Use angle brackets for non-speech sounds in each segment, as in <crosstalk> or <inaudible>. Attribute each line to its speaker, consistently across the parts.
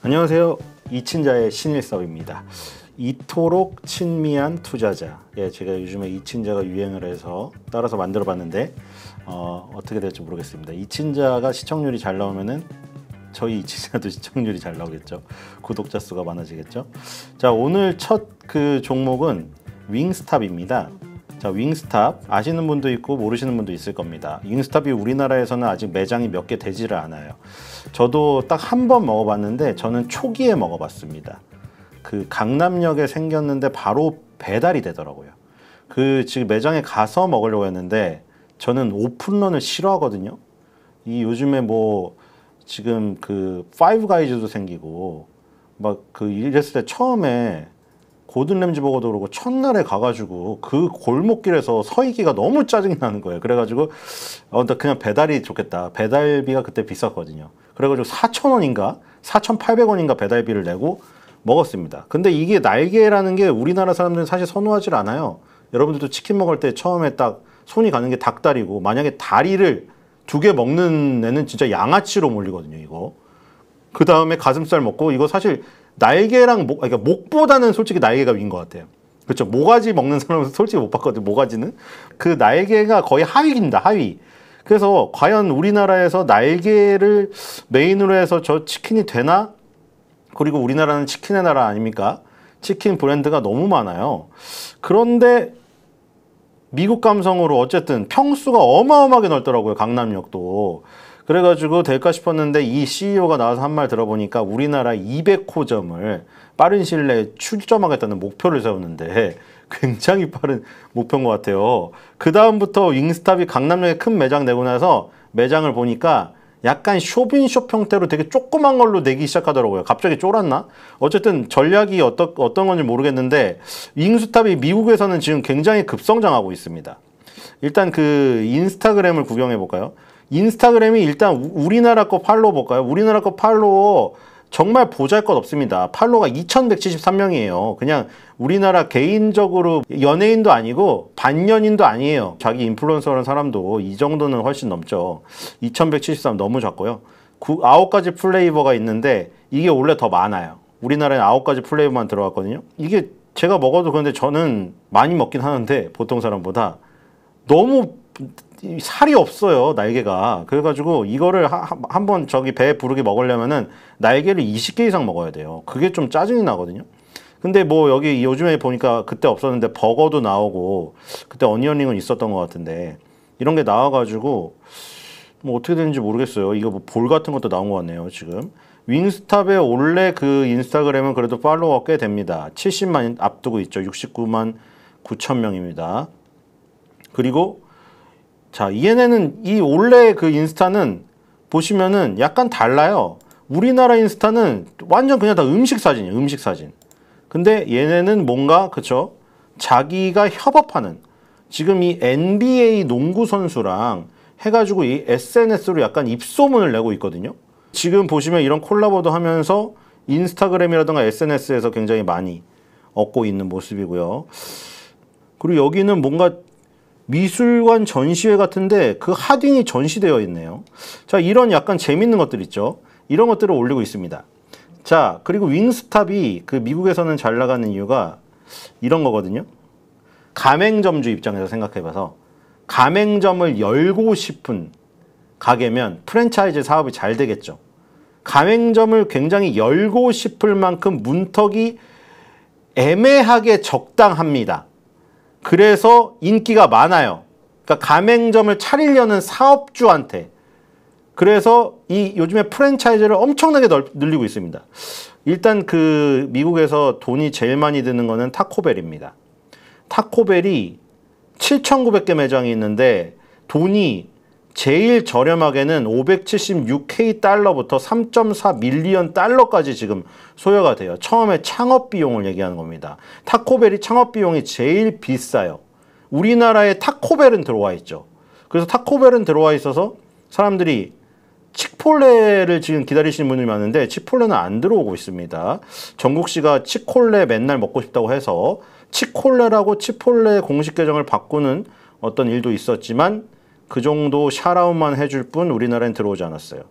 Speaker 1: 안녕하세요. 이친자의 신일섭입니다. 이토록 친미한 투자자. 예, 제가 요즘에 이친자가 유행을 해서 따라서 만들어 봤는데 어, 어떻게 될지 모르겠습니다. 이친자가 시청률이 잘 나오면은 저희 이친자도 <laughs> 시청률이 잘 나오겠죠. 구독자 수가 많아지겠죠. 자, 오늘 첫 그 종목은 윙스탑입니다. 자, 윙스탑 아시는 분도 있고 모르시는 분도 있을 겁니다. 윙스탑이 우리나라에서는 아직 매장이 몇 개 되지를 않아요. 저도 딱 한 번 먹어봤는데 저는 초기에 먹어봤습니다. 그 강남역에 생겼는데 바로 배달이 되더라고요. 그 지금 매장에 가서 먹으려고 했는데 저는 오픈런을 싫어하거든요. 이 요즘에 뭐 지금 그 파이브 가이즈도 생기고 막 그 이랬을 때 처음에 고든 램지 버거도 그러고 첫날에 가가지고 그 골목길에서 서 있기가 너무 짜증 나는 거예요. 그래가지고 어, 나 그냥 배달이 좋겠다. 배달비가 그때 비쌌거든요. 그래가지고 4천원인가 4,800원인가 배달비를 내고 먹었습니다. 근데 이게 날개라는 게 우리나라 사람들은 사실 선호하지 않아요. 여러분들도 치킨 먹을 때 처음에 딱 손이 가는 게 닭다리고 만약에 다리를 두 개 먹는 애는 진짜 양아치로 몰리거든요. 이거. 그 다음에 가슴살 먹고 이거 사실 날개랑 목, 그러니까 목보다는 솔직히 날개가 위인 것 같아요. 그렇죠. 모가지 먹는 사람은 <laughs> 솔직히 못 봤거든요. 모가지는 그 날개가 거의 하위입니다. 하위. 그래서 과연 우리나라에서 날개를 메인으로 해서 저 치킨이 되나? 그리고 우리나라는 치킨의 나라 아닙니까? 치킨 브랜드가 너무 많아요. 그런데 미국 감성으로 어쨌든 평수가 어마어마하게 넓더라고요. 강남역도. 그래가지고 될까 싶었는데 이 CEO가 나와서 한 말 들어보니까 우리나라 200호점을 빠른 시일 내에 출점하겠다는 목표를 세웠는데 <laughs> 굉장히 빠른 목표인 것 같아요. 그 다음부터 잉스탑이 강남역에 큰 매장 내고 나서 매장을 보니까 약간 쇼빈숍 형태로 되게 조그만 걸로 내기 시작하더라고요. 갑자기 쫄았나? 어쨌든 전략이 어떠, 어떤 건지 모르겠는데 잉스탑이 미국에서는 지금 굉장히 급성장하고 있습니다. 일단 그 인스타그램을 구경해 볼까요? 인스타그램이 일단 우리나라 거 팔로워 볼까요? 우리나라 거 팔로워 정말 보잘것 없습니다. 팔로가 2173명이에요. 그냥 우리나라 개인적으로 연예인도 아니고 반년인도 아니에요. 자기 인플루언서라는 사람도 이 정도는 훨씬 넘죠. 2173 너무 작고요. 9, 9가지 플레이버가 있는데 이게 원래 더 많아요. 우리나라에 9가지 플레이버만 들어갔거든요. 이게 제가 먹어도 그런데 저는 많이 먹긴 하는데 보통 사람보다 너무 살이 없어요 날개가 그래가지고 이거를 한 번 저기 배에 부르게 먹으려면은 날개를 20개 이상 먹어야 돼요 그게 좀 짜증이 나거든요 근데 뭐 여기 요즘에 보니까 그때 없었는데 버거도 나오고 그때 어니언링은 있었던 것 같은데 이런 게 나와가지고 뭐 어떻게 되는지 모르겠어요 이거 뭐 볼 같은 것도 나온 것 같네요 지금 윈스탑의 원래 그 인스타그램은 그래도 팔로워꽤 됩니다 70만 앞두고 있죠 69만 9천 명입니다 그리고 자, e n n 이 원래 그 인스타는 보시면은 약간 달라요. 우리나라 인스타는 완전 그냥 다 음식 사진이에요. 음식 사진. 근데 얘네는 뭔가 그쵸? 자기가 협업하는 지금 이 NBA 농구 선수랑 해가지고 이 SNS로 약간 입소문을 내고 있거든요. 지금 보시면 이런 콜라보도 하면서 인스타그램이라든가 SNS에서 굉장히 많이 얻고 있는 모습이고요. 그리고 여기는 뭔가 미술관 전시회 같은데 그 하딩이 전시되어 있네요. 자, 이런 약간 재밌는 것들 있죠. 이런 것들을 올리고 있습니다. 자, 그리고 윙스탑이 그 미국에서는 잘 나가는 이유가 이런 거거든요. 가맹점주 입장에서 생각해봐서 가맹점을 열고 싶은 가게면 프랜차이즈 사업이 잘 되겠죠. 가맹점을 굉장히 열고 싶을 만큼 문턱이 애매하게 적당합니다. 그래서 인기가 많아요. 그러니까 가맹점을 차리려는 사업주한테 그래서 이 요즘에 프랜차이즈를 엄청나게 넓, 늘리고 있습니다. 일단 그 미국에서 돈이 제일 많이 드는 거는 타코벨입니다. 타코벨이 7,900개 매장이 있는데 돈이 제일 저렴하게는 576K 달러부터 3.4 밀리언 달러까지 지금 소요가 돼요. 처음에 창업 비용을 얘기하는 겁니다. 타코벨이 창업 비용이 제일 비싸요. 우리나라에 타코벨은 들어와 있죠. 그래서 타코벨은 들어와 있어서 사람들이 치콜레를 지금 기다리시는 분들이 많은데 치콜레는안 들어오고 있습니다. 정국 씨가 치콜레 맨날 먹고 싶다고 해서 치콜레라고 치콜레 공식 계정을 바꾸는 어떤 일도 있었지만 그 정도 샤라웃만 해줄 뿐 우리나라엔 들어오지 않았어요.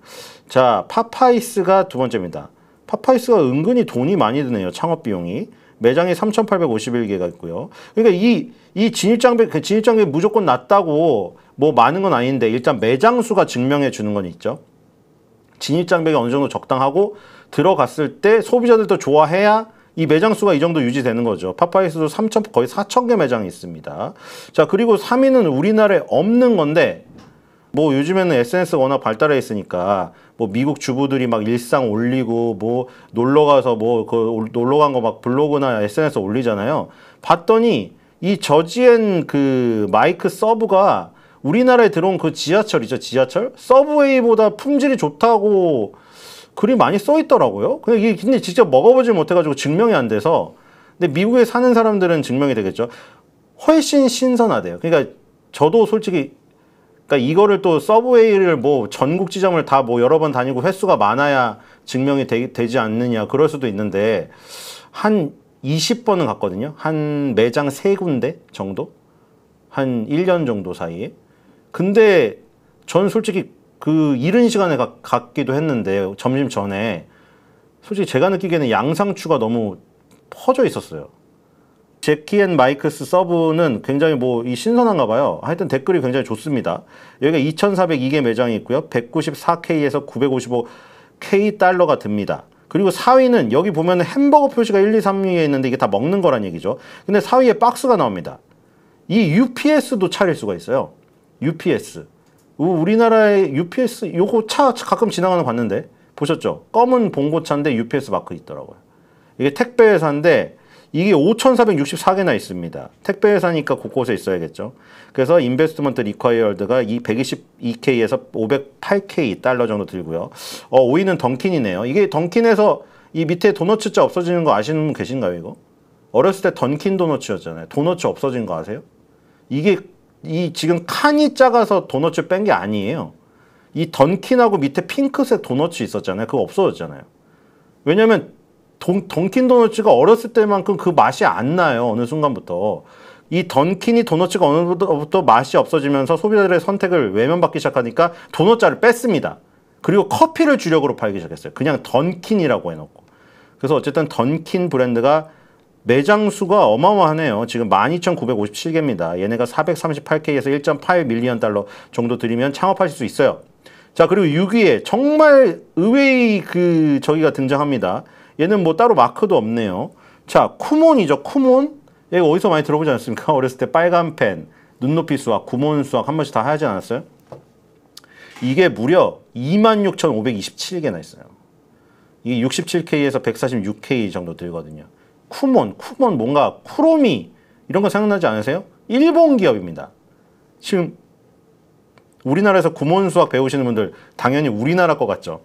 Speaker 1: 자, 파파이스가 두 번째입니다. 파파이스가 은근히 돈이 많이 드네요. 창업 비용이. 매장에 3,851개가 있고요. 그러니까 이, 이 진입장벽, 그 진입장벽이 무조건 낮다고 뭐 많은 건 아닌데 일단 매장 수가 증명해 주는 건 있죠. 진입장벽이 어느 정도 적당하고 들어갔을 때 소비자들도 좋아해야 이 매장 수가 이 정도 유지되는 거죠. 파파이스도 3천 거의 4천 개 매장이 있습니다. 자 그리고 3위는 우리나라에 없는 건데 뭐 요즘에는 SNS가 워낙 발달해 있으니까 뭐 미국 주부들이 막 일상 올리고 뭐 놀러 가서 뭐그 놀러 간 거 막 블로그나 SNS 올리잖아요. 봤더니 이 저지엔 그 마이크 서브가 우리나라에 들어온 그 지하철이죠 지하철 서브웨이보다 품질이 좋다고 글이 많이 써 있더라고요. 근데 이게 근데 직접 먹어보지 못해가지고 증명이 안 돼서 근데 미국에 사는 사람들은 증명이 되겠죠. 훨씬 신선하대요. 그러니까 저도 솔직히 그러니까 이거를 또 서브웨이를 뭐 전국 지점을 다 뭐 여러 번 다니고 횟수가 많아야 증명이 되, 지 않느냐 그럴 수도 있는데 한 20번은 갔거든요. 한 매장 세 군데 정도? 한 1년 정도 사이에. 근데 전 솔직히 그 이른 시간에 가, 갔기도 했는데 점심 전에 솔직히 제가 느끼기에는 양상추가 너무 퍼져 있었어요. 제키 앤 마이크스 서브는 굉장히 뭐 이 신선한가 봐요. 하여튼 댓글이 굉장히 좋습니다. 여기가 2,402개 매장이 있고요. 194K에서 955K 달러가 듭니다. 그리고 4위는 여기 보면 햄버거 표시가 1, 2, 3위에 있는데 이게 다 먹는 거란 얘기죠. 근데 4위에 박스가 나옵니다. 이 UPS도 차릴 수가 있어요. UPS. 우리나라의 UPS 요거 차 가끔 지나가는 거 봤는데 보셨죠? 검은 봉고차인데 UPS 마크 있더라고요. 이게 택배 회사인데 이게 5,464개나 있습니다. 택배 회사니까 곳곳에 있어야겠죠. 그래서 인베스트먼트 리콰이얼드가 이 122K에서 508K 달러 정도 들고요. 어, 5위는 던킨이네요. 이게 던킨에서 이 밑에 도너츠자 없어지는 거 아시는 분 계신가요, 이거? 어렸을 때 던킨 도너츠였잖아요. 도너츠 없어진 거 아세요? 이게 이 지금 칸이 작아서 도넛을뺀 게 아니에요. 이 던킨하고 밑에 핑크색 도넛이 있었잖아요. 그거 없어졌잖아요. 왜냐면 돈, 던킨 도넛이가 어렸을 때만큼 그 맛이 안 나요. 어느 순간부터. 이 던킨이 도넛이가 어느 부터 맛이 없어지면서 소비자들의 선택을 외면받기 시작하니까 도넛자를 뺐습니다. 그리고 커피를 주력으로 팔기 시작했어요. 그냥 던킨이라고 해놓고. 그래서 어쨌든 던킨 브랜드가 매장 수가 어마어마하네요. 지금 12,957개입니다. 얘네가 438K에서 1.8밀리언 달러 정도 드리면 창업하실 수 있어요. 자, 그리고 6위에 정말 의외의 그 저기가 등장합니다. 얘는 뭐 따로 마크도 없네요. 자, 쿠몬이죠. 쿠몬. 얘가 어디서 많이 들어보지 않습니까 <laughs> 어렸을 때 빨간 펜, 눈높이 수학, 구몬 수학 한 번씩 다 하지 않았어요? 이게 무려 26,527개나 있어요. 이게 67K에서 146K 정도 들거든요. 쿠몬, 쿠몬 뭔가 쿠로미 이런 거 생각나지 않으세요? 일본 기업입니다. 지금 우리나라에서 구몬 수학 배우시는 분들 당연히 우리나라 것 같죠.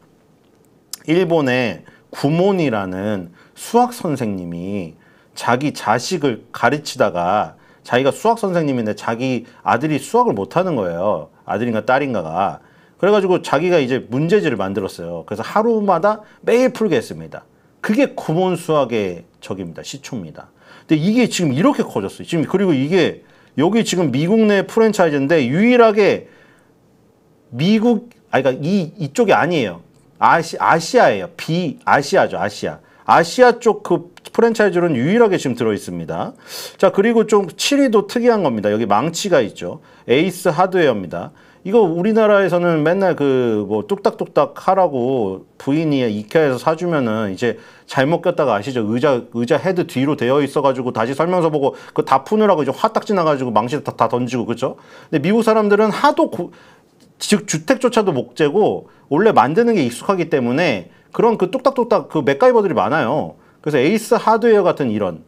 Speaker 1: 일본의 구몬이라는 수학 선생님이 자기 자식을 가르치다가 자기가 수학 선생님인데 자기 아들이 수학을 못하는 거예요. 아들인가 딸인가가. 그래가지고 자기가 이제 문제지를 만들었어요. 그래서 하루마다 매일 풀게 했습니다. 그게 구몬 수학의 저깁니다. 시초입니다. 근데 이게 지금 이렇게 커졌어요. 지금 그리고 이게 여기 지금 미국 내 프랜차이즈인데 유일하게 미국 아 그러니까 이 이쪽이 아니에요. 아시 아시아예요. 비 아시아죠. 아시아. 아시아 쪽 그 프랜차이즈로는 유일하게 지금 들어 있습니다. 자, 그리고 좀 7위도 특이한 겁니다. 여기 망치가 있죠. 에이스 하드웨어입니다. 이거 우리나라에서는 맨날 그 뭐 뚝딱뚝딱 하라고 부인이 이케아에서 사주면은 이제 잘못 꼈다가 아시죠? 의자 의자 헤드 뒤로 되어 있어가지고 다시 설명서 보고 그 다 푸느라고 이제 화딱 지나가지고 망치 다, 다 던지고 그죠? 근데 미국 사람들은 하도 고, 즉 주택조차도 목재고 원래 만드는 게 익숙하기 때문에 그런 그 뚝딱뚝딱 그 맥가이버들이 많아요. 그래서 에이스 하드웨어 같은 이런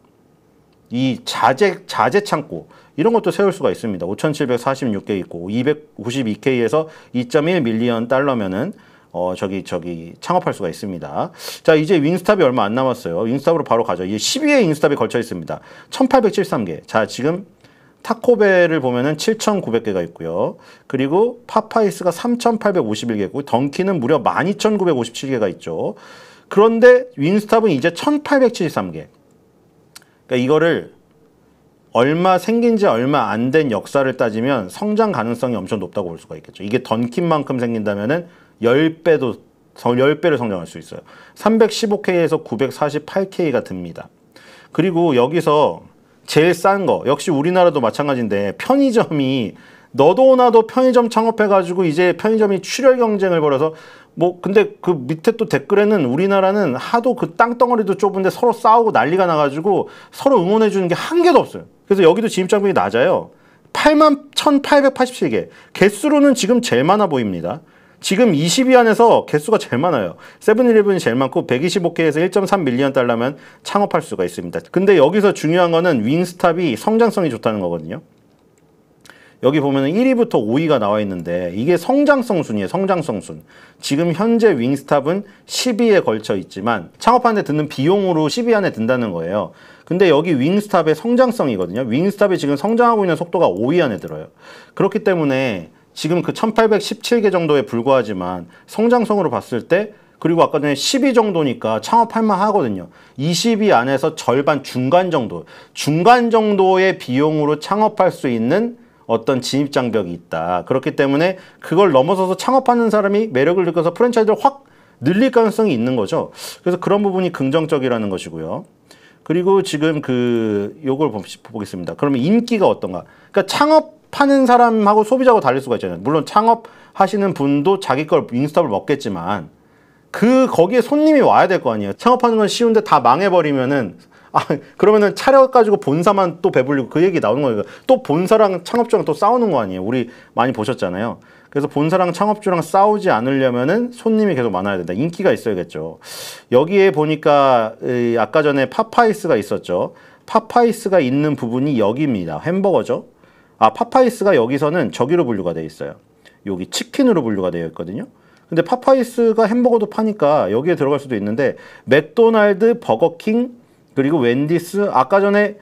Speaker 1: 이 자재 자재 창고 이런 것도 세울 수가 있습니다. 5,746개 있고 292K에서 2.1 밀리언 달러면은 어 저기 저기 창업할 수가 있습니다. 자 이제 윙스탑이 얼마 안 남았어요. 윙스탑으로 바로 가죠. 이게 12회 윙스탑이 걸쳐 있습니다. 1,873개. 자 지금 타코벨을 보면은 7,900개가 있고요. 그리고 파파이스가 3,851개고 던키는 무려 12,957개가 있죠. 그런데 윈스탑은 이제 1,873개. 그러니까 이거를 얼마 생긴 지 얼마 안 된 역사를 따지면 성장 가능성이 엄청 높다고 볼 수가 있겠죠. 이게 던킨만큼 생긴다면 10배도 10배를 성장할 수 있어요. 315K에서 948K가 듭니다. 그리고 여기서 제일 싼 거, 역시 우리나라도 마찬가지인데 편의점이 너도 나도 편의점 창업해가지고 이제 편의점이 출혈 경쟁을 벌여서 뭐 근데 그 밑에 또 댓글에는 우리나라는 하도 그 땅덩어리도 좁은데 서로 싸우고 난리가 나가지고 서로 응원해 주는 게 한 개도 없어요. 그래서 여기도 진입장벽이 낮아요. 8만 1887개. 개수로는 지금 제일 많아 보입니다. 지금 20위 안에서 개수가 제일 많아요. 세븐일레븐이 제일 많고 125개에서 1.3밀리언 달러면 창업할 수가 있습니다. 근데 여기서 중요한 거는 윈스탑이 성장성이 좋다는 거거든요. 여기 보면 1위부터 5위가 나와 있는데 이게 성장성 순이에요. 성장성 순. 지금 현재 윙스탑은 10위에 걸쳐 있지만 창업하는데 드는 비용으로 10위 안에 든다는 거예요. 근데 여기 윙스탑의 성장성이거든요. 윙스탑이 지금 성장하고 있는 속도가 5위 안에 들어요. 그렇기 때문에 지금 그 1817개 정도에 불과하지만 성장성으로 봤을 때 그리고 아까 전에 10위 정도니까 창업할만 하거든요. 20위 안에서 절반 중간 정도, 중간 정도의 비용으로 창업할 수 있는 어떤 진입 장벽이 있다. 그렇기 때문에 그걸 넘어서서 창업하는 사람이 매력을 느껴서 프랜차이즈를 확 늘릴 가능성이 있는 거죠. 그래서 그런 부분이 긍정적이라는 것이고요. 그리고 지금 그 요걸 보겠습니다. 그러면 인기가 어떤가? 그러니까 창업하는 사람하고 소비자하고 달릴 수가 있잖아요. 물론 창업하시는 분도 자기 걸 인스톱을 먹겠지만 그 거기에 손님이 와야 될 거 아니에요. 창업하는 건 쉬운데 다 망해버리면은 아, 그러면은 차려 가지고 본사만 또 배불리고 그 얘기 나오는 거예요. 또 본사랑 창업주랑 또 싸우는 거 아니에요. 우리 많이 보셨잖아요. 그래서 본사랑 창업주랑 싸우지 않으려면은 손님이 계속 많아야 된다. 인기가 있어야겠죠. 여기에 보니까 아까 전에 파파이스가 있었죠. 파파이스가 있는 부분이 여기입니다. 햄버거죠. 아, 파파이스가 여기서는 저기로 분류가 돼 있어요. 여기 치킨으로 분류가 되어 있거든요. 근데 파파이스가 햄버거도 파니까 여기에 들어갈 수도 있는데 맥도날드, 버거킹, 그리고 웬디스 아까 전에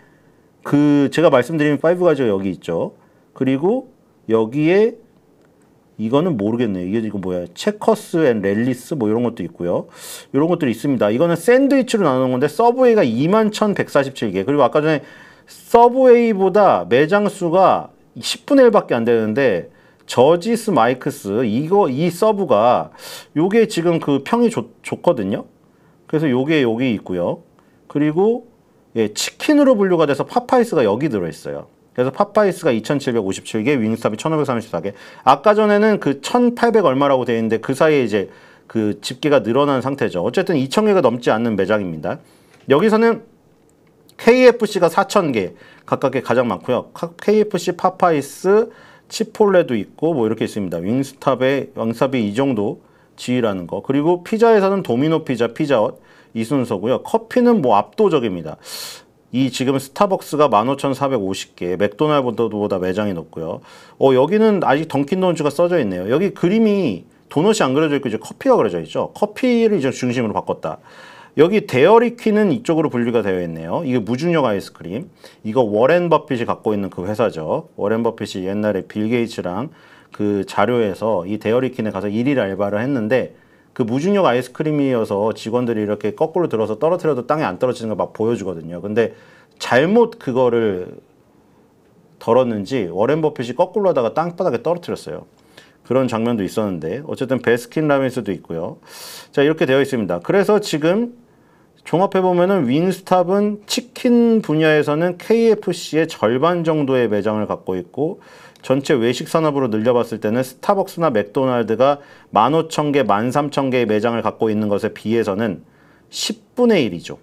Speaker 1: 그 제가 말씀드린 파이브 가지가 여기 있죠. 그리고 여기에 이거는 모르겠네요. 이게 지금 뭐야? 체커스 앤 렐리스 뭐 이런 것도 있고요. 이런 것들이 있습니다. 이거는 샌드위치로 나누는 건데 서브웨이가 21,147개. 그리고 아까 전에 서브웨이보다 매장 수가 10분의 1밖에 안 되는데 저지스 마이크스 이거 이 서브가 요게 지금 그 평이 좋, 좋거든요. 그래서 요게 여기 있고요. 그리고 예, 치킨으로 분류가 돼서 파파이스가 여기 들어있어요. 그래서 파파이스가 2,757개, 윙스탑이 1,534개. 아까 전에는 그 1,800 얼마라고 되어 있는데 그 사이에 이제 그 집계가 늘어난 상태죠. 어쨌든 2,000개가 넘지 않는 매장입니다. 여기서는 KFC가 4,000개 가깝게 가장 많고요. KFC, 파파이스, 치폴레도 있고 뭐 이렇게 있습니다. 윙스탑의 윙스탑이 이 정도 지위라는 거. 그리고 피자에서는 도미노 피자, 피자헛, 이 순서고요. 커피는 뭐 압도적입니다. 이 지금 스타벅스가 15,450개, 맥도날드보다 매장이 높고요. 어, 여기는 아직 던킨도넛가 써져 있네요. 여기 그림이 도넛이 안 그려져 있고 이제 커피가 그려져 있죠. 커피를 이제 중심으로 바꿨다. 여기 데어리 퀸은 이쪽으로 분류가 되어 있네요. 이게 무중력 아이스크림. 이거 워렌 버핏이 갖고 있는 그 회사죠. 워렌 버핏이 옛날에 빌 게이츠랑 그 자료에서 이 데어리 퀸에 가서 일일 알바를 했는데 그 무중력 아이스크림이어서 직원들이 이렇게 거꾸로 들어서 떨어뜨려도 땅에 안 떨어지는 걸 막 보여주거든요. 근데 잘못 그거를 덜었는지 워렌 버핏이 거꾸로 하다가 땅바닥에 떨어뜨렸어요. 그런 장면도 있었는데 어쨌든 베스킨 라빈스도 있고요. 자 이렇게 되어 있습니다. 그래서 지금 종합해 보면은 윙스탑은 치킨 분야에서는 KFC의 절반 정도의 매장을 갖고 있고 전체 외식 산업으로 늘려봤을 때는 스타벅스나 맥도날드가 15,000개, 13,000개의 매장을 갖고 있는 것에 비해서는 10분의 1이죠.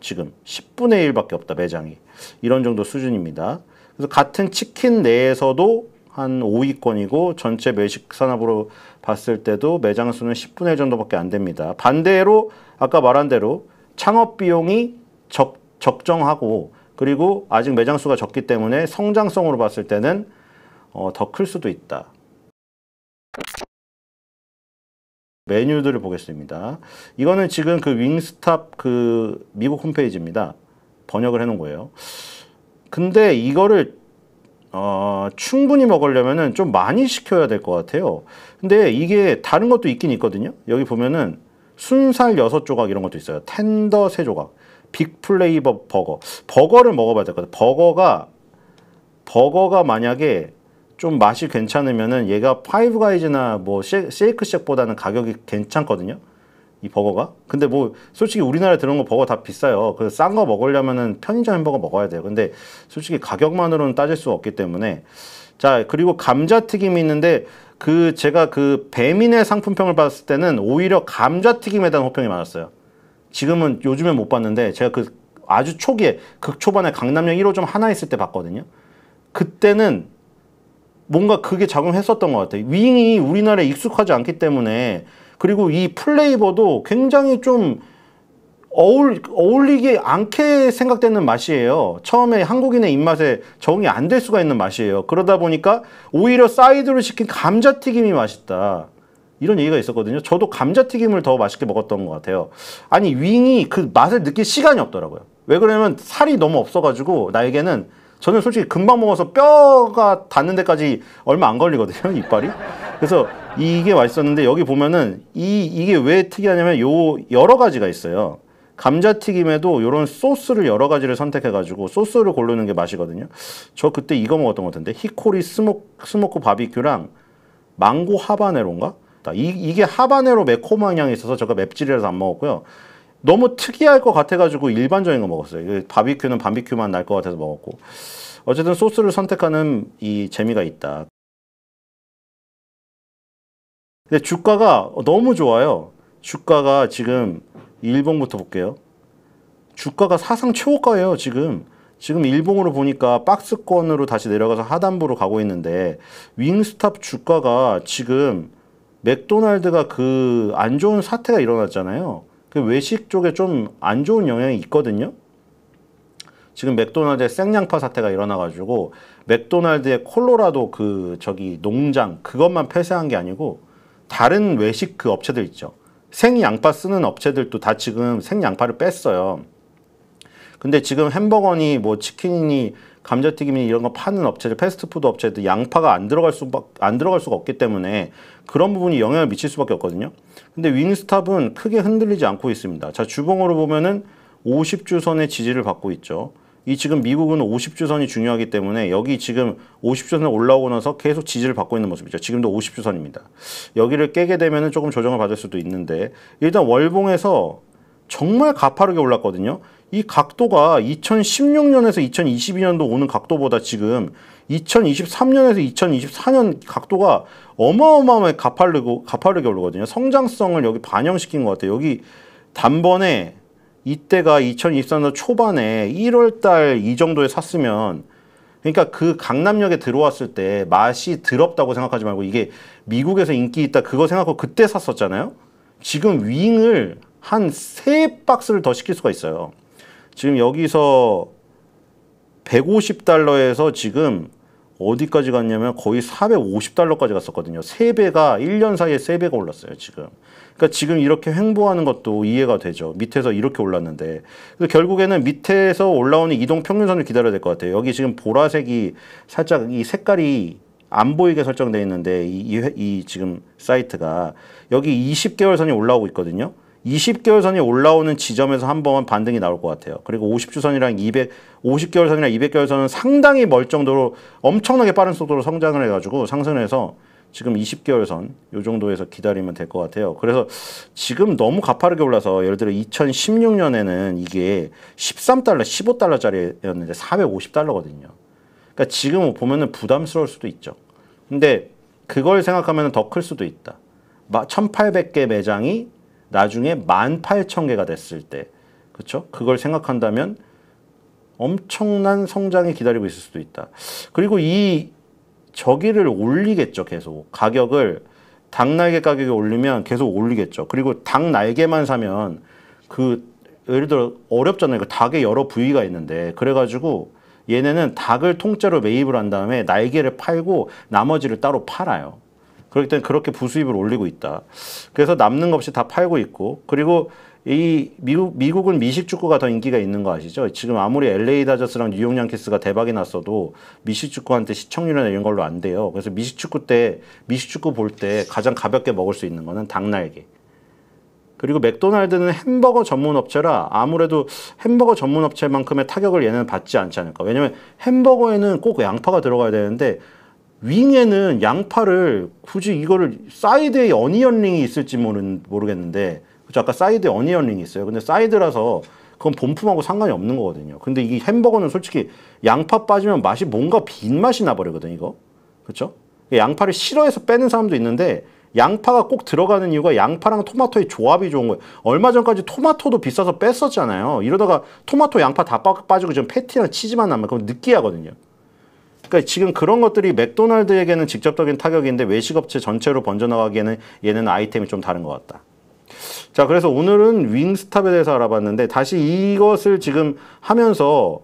Speaker 1: 지금 10분의 1밖에 없다 매장이 이런 정도 수준입니다. 그래서 같은 치킨 내에서도 한 5위권이고 전체 외식 산업으로 봤을 때도 매장 수는 10분의 1 정도밖에 안 됩니다. 반대로 아까 말한 대로 창업 비용이 적, 적정하고 그리고 아직 매장 수가 적기 때문에 성장성으로 봤을 때는 어, 더 클 수도 있다. 메뉴들을 보겠습니다. 이거는 지금 그 윙스탑 그 미국 홈페이지입니다. 번역을 해놓은 거예요. 근데 이거를 어, 충분히 먹으려면은 좀 많이 시켜야 될 것 같아요. 근데 이게 다른 것도 있긴 있거든요. 여기 보면은 순살 6 조각 이런 것도 있어요. 텐더 3 조각, 빅 플레이버 버거. 버거를 먹어봐야 될 것 같아요. 버거가 버거가 만약에 좀 맛이 괜찮으면은 얘가 파이브 가이즈나 뭐 쉐이크쉑보다는 가격이 괜찮거든요. 이 버거가. 근데 뭐 솔직히 우리나라에 들어온 거 버거 다 비싸요. 그래서 싼 거 먹으려면은 편의점 햄버거 먹어야 돼요. 근데 솔직히 가격만으로는 따질 수 없기 때문에 자 그리고 감자튀김이 있는데 그 제가 그 배민의 상품평을 봤을 때는 오히려 감자튀김에 대한 호평이 많았어요. 지금은 요즘에 못 봤는데 제가 그 아주 초기에 극초반에 강남역 1호점 하나 있을 때 봤거든요. 그때는 뭔가 그게 작용했었던 것 같아요. 윙이 우리나라에 익숙하지 않기 때문에 그리고 이 플레이버도 굉장히 좀 어울, 어울리게 않게 생각되는 맛이에요. 처음에 한국인의 입맛에 적응이 안 될 수가 있는 맛이에요. 그러다 보니까 오히려 사이드로 시킨 감자튀김이 맛있다. 이런 얘기가 있었거든요. 저도 감자튀김을 더 맛있게 먹었던 것 같아요. 아니, 윙이 그 맛을 느낄 시간이 없더라고요. 왜 그러냐면 살이 너무 없어가지고 나에게는 저는 솔직히 금방 먹어서 뼈가 닿는 데까지 얼마 안 걸리거든요 이빨이 그래서 이게 맛있었는데 여기 보면은 이 이게 왜 특이하냐면 요 여러 가지가 있어요 감자튀김에도 이런 소스를 여러 가지를 선택해가지고 소스를 고르는 게 맛이거든요. 저 그때 이거 먹었던 것 같은데 히코리 스모, 스모크 바비큐랑 망고 하바네로인가? 이, 이게 하바네로 매콤한 향이 있어서 제가 맵찔이라서 안 먹었고요. 너무 특이할 것 같아가지고 일반적인 거 먹었어요. 바비큐는 바비큐만 날 것 같아서 먹었고. 어쨌든 소스를 선택하는 이 재미가 있다. 근데 주가가 너무 좋아요. 주가가 지금 일봉부터 볼게요. 주가가 사상 최고가예요, 지금. 지금 일봉으로 보니까 박스권으로 다시 내려가서 하단부로 가고 있는데 윙스탑 주가가 지금 맥도날드가 그 안 좋은 사태가 일어났잖아요. 그 외식 쪽에 좀 안 좋은 영향이 있거든요. 지금 맥도날드의 생양파 사태가 일어나가지고 맥도날드의 콜로라도 그 저기 농장 그것만 폐쇄한 게 아니고 다른 외식 그 업체들 있죠. 생양파 쓰는 업체들도 다 지금 생양파를 뺐어요. 근데 지금 햄버거니 뭐 치킨이니 감자튀김이 이런 거 파는 업체들 패스트푸드 업체들 양파가 안 들어갈 수 안 들어갈 수가 없기 때문에 그런 부분이 영향을 미칠 수밖에 없거든요. 근데 윙스탑은 크게 흔들리지 않고 있습니다. 자 주봉으로 보면은 50주선의 지지를 받고 있죠. 이 지금 미국은 50주선이 중요하기 때문에 여기 지금 50주선에 올라오고 나서 계속 지지를 받고 있는 모습이죠. 지금도 50주선입니다. 여기를 깨게 되면 조금 조정을 받을 수도 있는데 일단 월봉에서 정말 가파르게 올랐거든요. 이 각도가 2016년에서 2022년도 오는 각도보다 지금 2023년에서 2024년 각도가 어마어마하게 가파르고, 가파르게 오르거든요. 성장성을 여기 반영시킨 것 같아요. 여기 단번에 이때가 2024년 초반에 1월 달 이 정도에 샀으면 그러니까 그 강남역에 들어왔을 때 맛이 더럽다고 생각하지 말고 이게 미국에서 인기 있다 그거 생각하고 그때 샀었잖아요. 지금 윙을 한 세 박스를 더 시킬 수가 있어요. 지금 여기서 150달러에서 지금 어디까지 갔냐면 거의 450달러까지 갔었거든요. 3배가 1년 사이에 3배가 올랐어요, 지금. 그러니까 지금 이렇게 횡보하는 것도 이해가 되죠. 밑에서 이렇게 올랐는데. 그래서 결국에는 밑에서 올라오는 이동 평균선을 기다려야 될 것 같아요. 여기 지금 보라색이 살짝 이 색깔이 안 보이게 설정되어 있는데 이, 이, 이 지금 사이트가 여기 20개월 선이 올라오고 있거든요. 20개월선이 올라오는 지점에서 한 번 반등이 나올 것 같아요. 그리고 50주선이랑 200, 50개월선이랑 200개월선은 상당히 멀 정도로 엄청나게 빠른 속도로 성장을 해가지고 상승을 해서 지금 20개월선 요 정도에서 기다리면 될 것 같아요. 그래서 지금 너무 가파르게 올라서 예를 들어 2016년에는 이게 13달러, 15달러짜리였는데 450달러거든요. 그러니까 지금 보면은 부담스러울 수도 있죠. 근데 그걸 생각하면 더 클 수도 있다. 1800개 매장이 나중에 18,000개가 됐을 때 그렇죠? 그걸 생각한다면 엄청난 성장이 기다리고 있을 수도 있다. 그리고 이 저기를 올리겠죠, 계속. 가격을 닭날개 가격에 올리면 계속 올리겠죠. 그리고 닭날개만 사면 그 예를 들어 어렵잖아요. 그닭의 여러 부위가 있는데 그래 가지고 얘네는 닭을 통째로 매입을 한 다음에 날개를 팔고 나머지를 따로 팔아요. 그렇기 때문에 그렇게 부수입을 올리고 있다. 그래서 남는 것 없이 다 팔고 있고 그리고 이 미국 미국은 미식 축구가 더 인기가 있는 거 아시죠? 지금 아무리 LA 다저스랑 뉴욕 양키스가 대박이 났어도 미식 축구한테 시청률이나 이런 걸로 안 돼요. 그래서 미식 축구 때 미식 축구 볼 때 가장 가볍게 먹을 수 있는 거는 닭날개. 그리고 맥도날드는 햄버거 전문 업체라 아무래도 햄버거 전문 업체만큼의 타격을 얘는 받지 않지 않을까. 왜냐면 햄버거에는 꼭 양파가 들어가야 되는데 윙에는 양파를 굳이 이거를 사이드에 어니언링이 있을지 모르, 모르겠는데 그쵸 아까 사이드에 어니언링이 있어요 근데 사이드라서 그건 본품하고 상관이 없는 거거든요 근데 이 햄버거는 솔직히 양파 빠지면 맛이 뭔가 빈 맛이 나버리거든 이거 그쵸 양파를 싫어해서 빼는 사람도 있는데 양파가 꼭 들어가는 이유가 양파랑 토마토의 조합이 좋은 거예요 얼마 전까지 토마토도 비싸서 뺐었잖아요 이러다가 토마토 양파 다 빠지고 지금 패티랑 치즈만 남아 그럼 느끼하거든요 그러니까 지금 그런 것들이 맥도날드에게는 직접적인 타격인데 외식업체 전체로 번져나가기에는 얘는 아이템이 좀 다른 것 같다. 자, 그래서 오늘은 윙스탑에 대해서 알아봤는데 다시 이것을 지금 하면서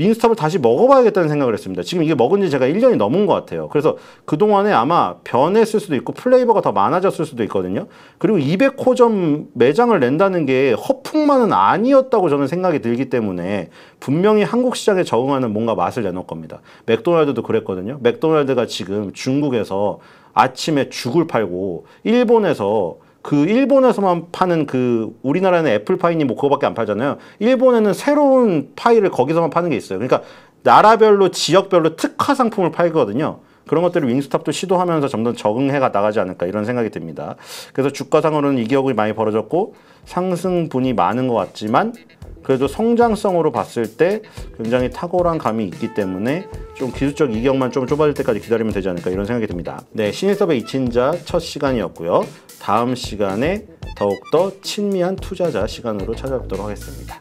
Speaker 1: 민스톱을 다시 먹어봐야겠다는 생각을 했습니다. 지금 이게 먹은 지 제가 1년이 넘은 것 같아요. 그래서 그동안에 아마 변했을 수도 있고 플레이버가 더 많아졌을 수도 있거든요. 그리고 200호점 매장을 낸다는 게 허풍만은 아니었다고 저는 생각이 들기 때문에 분명히 한국 시장에 적응하는 뭔가 맛을 내놓을 겁니다. 맥도날드도 그랬거든요. 맥도날드가 지금 중국에서 아침에 죽을 팔고 일본에서 그 일본에서만 파는 그 우리나라는 애플파이니 뭐 그거밖에 안 팔잖아요. 일본에는 새로운 파이를 거기서만 파는 게 있어요. 그러니까 나라별로 지역별로 특화 상품을 팔거든요. 그런 것들을 윙스탑도 시도하면서 점점 적응해가 나가지 않을까 이런 생각이 듭니다. 그래서 주가상으로는 이기업이 많이 벌어졌고 상승분이 많은 것 같지만 그래도 성장성으로 봤을 때 굉장히 탁월한 감이 있기 때문에 좀 기술적 이격만 좀 좁아질 때까지 기다리면 되지 않을까 이런 생각이 듭니다. 네, 신인섭의 이친자 첫 시간이었고요. 다음 시간에 더욱더 친미한 투자자 시간으로 찾아뵙도록 하겠습니다.